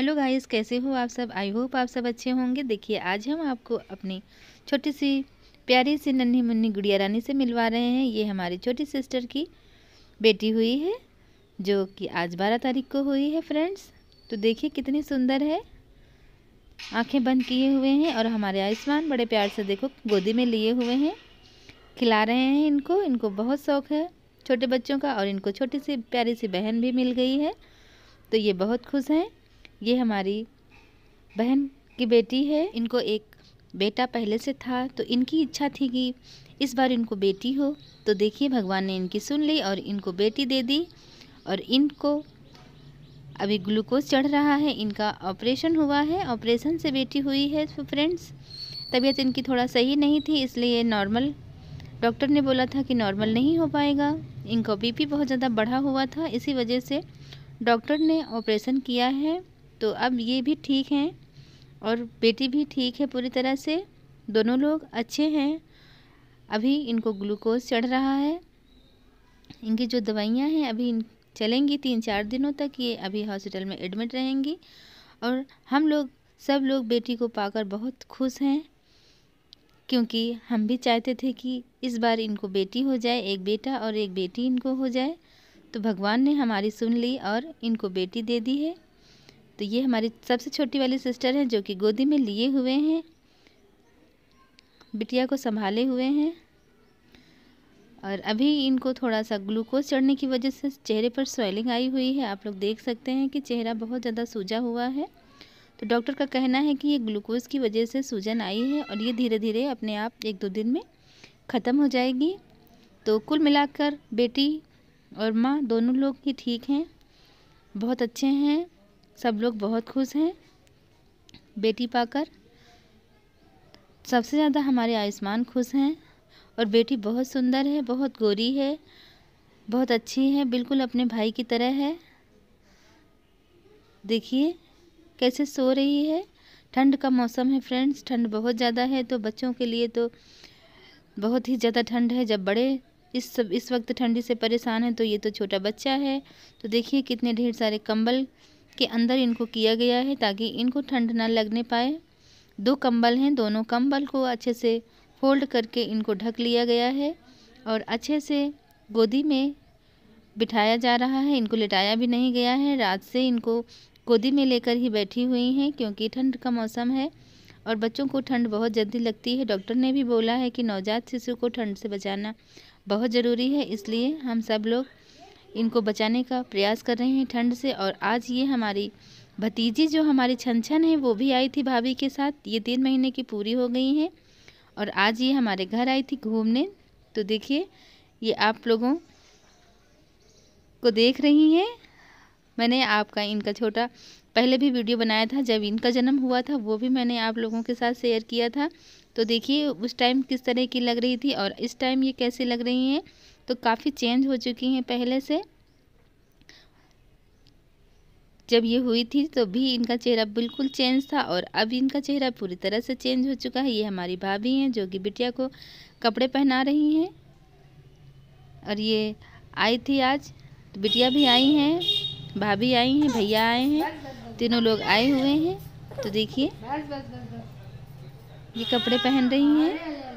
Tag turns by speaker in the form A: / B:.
A: hello guys कैसे हो आप सब आई होप आप सब अच्छे होंगे देखिए आज हम आपको अपनी छोटी सी प्यारी सी नन्ही मुन्नी गुड़िया रानी से मिलवा रहे हैं ये हमारी छोटी सिस्टर की बेटी हुई है जो कि आज बारह तारीख को हुई है फ्रेंड्स तो देखिए कितनी सुंदर है आंखें बंद किए हुए हैं और हमारे आयुष्मान बड़े प्यार से देखो गोदी में लिए हुए हैं खिला रहे हैं इनको इनको बहुत शौक है छोटे बच्चों का और इनको छोटी सी प्यारी सी बहन भी मिल गई है तो ये बहुत खुश हैं ये हमारी बहन की बेटी है इनको एक बेटा पहले से था तो इनकी इच्छा थी कि इस बार इनको बेटी हो तो देखिए भगवान ने इनकी सुन ली और इनको बेटी दे दी और इनको अभी ग्लूकोज चढ़ रहा है इनका ऑपरेशन हुआ है ऑपरेशन से बेटी हुई है तो फ्रेंड्स तबीयत इनकी थोड़ा सही नहीं थी इसलिए नॉर्मल डॉक्टर ने बोला था कि नॉर्मल नहीं हो पाएगा इनका बीपी बहुत ज़्यादा बढ़ा हुआ था इसी वजह से डॉक्टर ने ऑपरेशन किया है तो अब ये भी ठीक हैं और बेटी भी ठीक है पूरी तरह से दोनों लोग अच्छे हैं अभी इनको ग्लूकोज चढ़ रहा है इनकी जो दवाइयाँ हैं अभी चलेंगी तीन चार दिनों तक ये अभी हॉस्पिटल में एडमिट रहेंगी और हम लोग सब लोग बेटी को पाकर बहुत खुश हैं क्योंकि हम भी चाहते थे कि इस बार इनको बेटी हो जाए एक बेटा और एक बेटी इनको हो जाए तो भगवान ने हमारी सुन ली और इनको बेटी दे दी है तो ये हमारी सबसे छोटी वाली सिस्टर हैं जो कि गोदी में लिए हुए हैं बिटिया को संभाले हुए हैं और अभी इनको थोड़ा सा ग्लूकोज चढ़ने की वजह से चेहरे पर स्वेलिंग आई हुई है आप लोग देख सकते हैं कि चेहरा बहुत ज़्यादा सूजा हुआ है तो डॉक्टर का कहना है कि ये ग्लूकोज की वजह से सूजन आई है और ये धीरे धीरे अपने आप एक दो दिन में ख़त्म हो जाएगी तो कुल मिलाकर बेटी और माँ दोनों लोग ही ठीक हैं बहुत अच्छे हैं सब लोग बहुत खुश हैं बेटी पाकर सबसे ज़्यादा हमारे आयुष्मान खुश हैं और बेटी बहुत सुंदर है बहुत गोरी है बहुत अच्छी है बिल्कुल अपने भाई की तरह है देखिए कैसे सो रही है ठंड का मौसम है फ्रेंड्स ठंड बहुत ज़्यादा है तो बच्चों के लिए तो बहुत ही ज़्यादा ठंड है जब बड़े इस सब इस वक्त ठंडी से परेशान है तो ये तो छोटा बच्चा है तो देखिए कितने ढेर सारे कंबल के अंदर इनको किया गया है ताकि इनको ठंड ना लगने पाए दो कंबल हैं दोनों कंबल को अच्छे से फोल्ड करके इनको ढक लिया गया है और अच्छे से गोदी में बिठाया जा रहा है इनको लिटाया भी नहीं गया है रात से इनको गोदी में लेकर ही बैठी हुई हैं क्योंकि ठंड का मौसम है और बच्चों को ठंड बहुत जल्दी लगती है डॉक्टर ने भी बोला है कि नवजात शिशु को ठंड से बचाना बहुत ज़रूरी है इसलिए हम सब लोग इनको बचाने का प्रयास कर रहे हैं ठंड से और आज ये हमारी भतीजी जो हमारी छन छन है वो भी आई थी भाभी के साथ ये तीन महीने की पूरी हो गई हैं और आज ये हमारे घर आई थी घूमने तो देखिए ये आप लोगों को देख रही हैं मैंने आपका इनका छोटा पहले भी वीडियो बनाया था जब इनका जन्म हुआ था वो भी मैंने आप लोगों के साथ शेयर किया था तो देखिए उस टाइम किस तरह की लग रही थी और इस टाइम ये कैसे लग रही हैं तो काफ़ी चेंज हो चुकी हैं पहले से जब ये हुई थी तो भी इनका चेहरा बिल्कुल चेंज था और अब इनका चेहरा पूरी तरह से चेंज हो चुका है ये हमारी भाभी हैं जो कि बिटिया को कपड़े पहना रही हैं और ये आई थी आज तो बिटिया भी आई हैं भाभी आई हैं भैया आए हैं तीनों लोग आए हुए हैं तो देखिए ये कपड़े पहन रही हैं